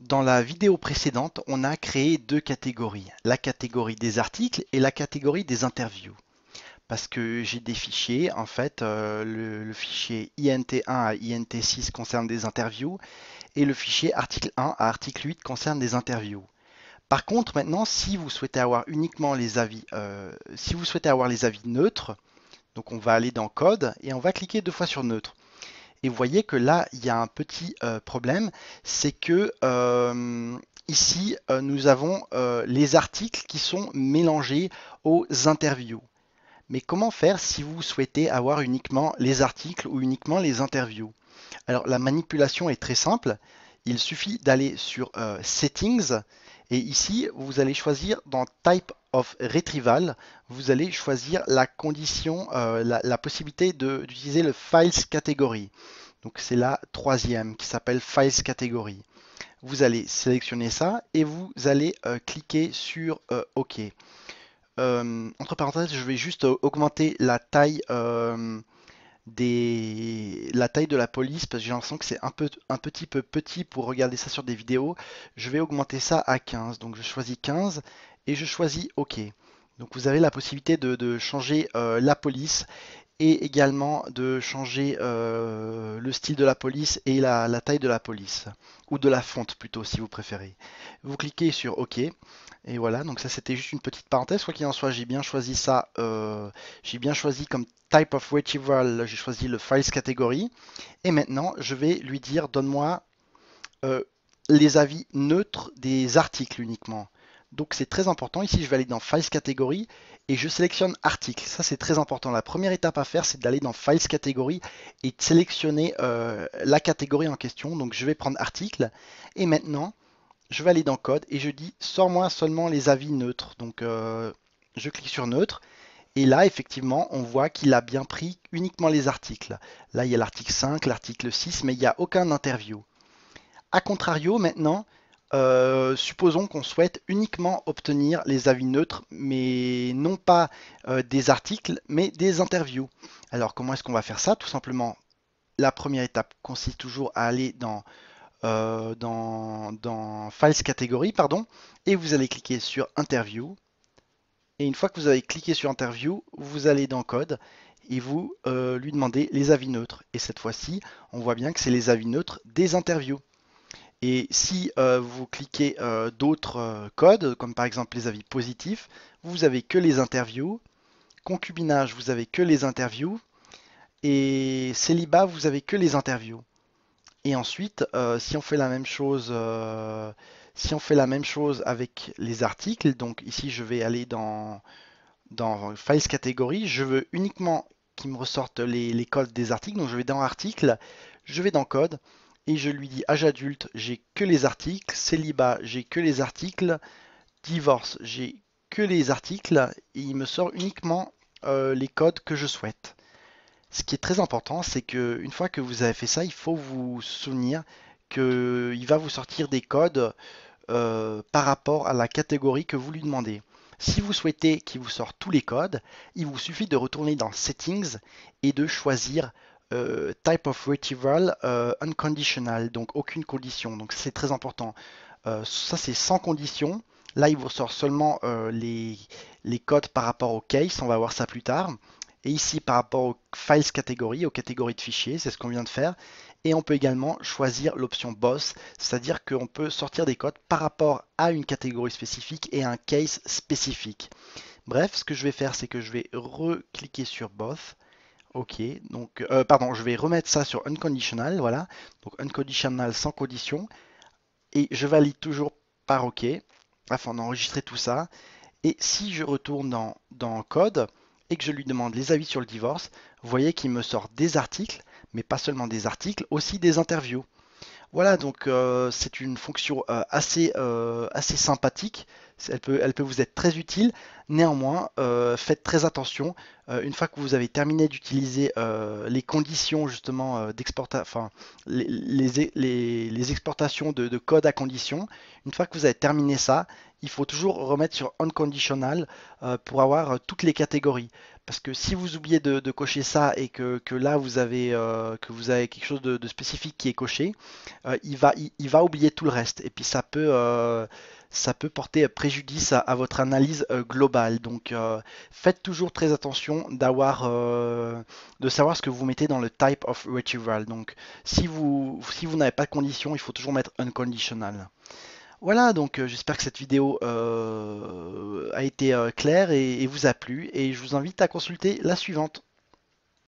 Dans la vidéo précédente, on a créé deux catégories, la catégorie des articles et la catégorie des interviews. Parce que j'ai des fichiers, en fait, euh, le, fichier INT1 à INT6 concerne des interviews et le fichier article 1 à article 8 concerne des interviews. Par contre, maintenant, si vous souhaitez avoir uniquement les avis, euh, si vous souhaitez avoir les avis neutres, donc on va aller dans Code et on va cliquer deux fois sur Neutre. Et vous voyez que là, il y a un petit euh, problème, c'est que euh, ici, euh, nous avons les articles qui sont mélangés aux interviews. Mais comment faire si vous souhaitez avoir uniquement les articles ou uniquement les interviews Alors la manipulation est très simple. Il suffit d'aller sur Settings et ici vous allez choisir dans Type of Retrieval, vous allez choisir la condition, euh, la, la, possibilité d'utiliser le Files Category. Donc c'est la troisième qui s'appelle Files Category. Vous allez sélectionner ça et vous allez euh, cliquer sur euh, OK. entre parenthèses, je vais juste augmenter la taille des... la taille de la police parce que j'ai l'impression que c'est un, peu, un petit peu petit pour regarder ça sur des vidéos. Je vais augmenter ça à 15. Donc je choisis 15 et je choisis OK. Donc vous avez la possibilité de, changer euh, la police et également de changer euh, le style de la police et la, taille de la police ou de la fonte plutôt si vous préférez. Vous cliquez sur OK et voilà donc ça c'était juste une petite parenthèse quoi qu'il en soit j'ai bien choisi ça euh, j'ai bien choisi comme type of retrieval j'ai choisi le files category et maintenant je vais lui dire donne-moi les avis neutres des articles uniquement donc c'est très important. Ici, je vais aller dans Files Catégorie et je sélectionne Article. Ça, c'est très important. La première étape à faire, c'est d'aller dans Files Catégorie et de sélectionner euh, la catégorie en question. Donc je vais prendre Article. Et maintenant, je vais aller dans Code et je dis Sors-moi seulement les avis neutres. Donc euh, je clique sur Neutre. Et là, effectivement, on voit qu'il a bien pris uniquement les articles. Là, il y a l'article 5, l'article 6, mais il n'y a aucun interview. A contrario, maintenant, euh, supposons qu'on souhaite uniquement obtenir les avis neutres, mais non pas euh, des articles, mais des interviews. Alors comment est-ce qu'on va faire ça Tout simplement, la première étape consiste toujours à aller euh, dans, dans, Files Catégories, pardon, et vous allez cliquer sur Interview. Et une fois que vous avez cliqué sur Interview, vous allez dans Code et vous lui demandez les avis neutres. Et cette fois-ci, on voit bien que c'est les avis neutres des interviews. Et si euh, vous cliquez euh, d'autres euh, codes, comme par exemple les avis positifs, vous avez que les interviews. Concubinage, vous avez que les interviews. Et célibat, vous avez que les interviews. Et ensuite, si on fait la même chose, si on fait la même chose avec les articles, donc ici je vais aller dans Files catégorie, je veux uniquement qu'ils me ressortent les, les codes des articles. Donc je vais dans Articles, je vais dans Code et je lui dis âge adulte, j'ai que les articles, célibat, j'ai que les articles, divorce, j'ai que les articles, et il me sort uniquement euh, les codes que je souhaite. Ce qui est très important, c'est que une fois que vous avez fait ça, il faut vous souvenir qu'il va vous sortir des codes euh, par rapport à la catégorie que vous lui demandez. Si vous souhaitez qu'il vous sorte tous les codes, il vous suffit de retourner dans Settings et de choisir euh, type of retrieval euh, unconditional, donc aucune condition. Donc c'est très important. Euh, ça c'est sans condition. Là il vous sort seulement les, codes par rapport au case, on va voir ça plus tard. Et ici par rapport aux files catégories, aux catégories de fichiers, c'est ce qu'on vient de faire. Et on peut également choisir l'option boss, c'est-à-dire qu'on peut sortir des codes par rapport à une catégorie spécifique et un case spécifique. Bref, ce que je vais faire, c'est que je vais recliquer sur both Ok, donc, euh, pardon, je vais remettre ça sur unconditional, voilà. Donc, unconditional sans condition. Et je valide toujours par OK, afin d'enregistrer tout ça. Et si je retourne dans, dans code et que je lui demande les avis sur le divorce, vous voyez qu'il me sort des articles, mais pas seulement des articles, aussi des interviews. Voilà, donc euh, c'est une fonction euh, assez, euh, assez sympathique. Elle peut, elle peut vous être très utile. Néanmoins, faites très attention. une fois que vous avez terminé d'utiliser les conditions justement d'exportation, enfin les, exportations de, de, code à condition, une fois que vous avez terminé ça, il faut toujours remettre sur unconditional euh, pour avoir euh, toutes les catégories. Parce que si vous oubliez de, cocher ça et que, là vous avez, euh, que vous avez quelque chose de, spécifique qui est coché, il, va, il, va oublier tout le reste. Et puis ça peut, ça peut porter préjudice à, votre analyse globale. Donc faites toujours très attention d'avoir, de savoir ce que vous mettez dans le type of retrieval. Donc si vous, si vous n'avez pas de condition, il faut toujours mettre unconditional. Voilà, donc euh, j'espère que cette vidéo euh, a été euh, claire et vous a plu, et je vous invite à consulter la suivante.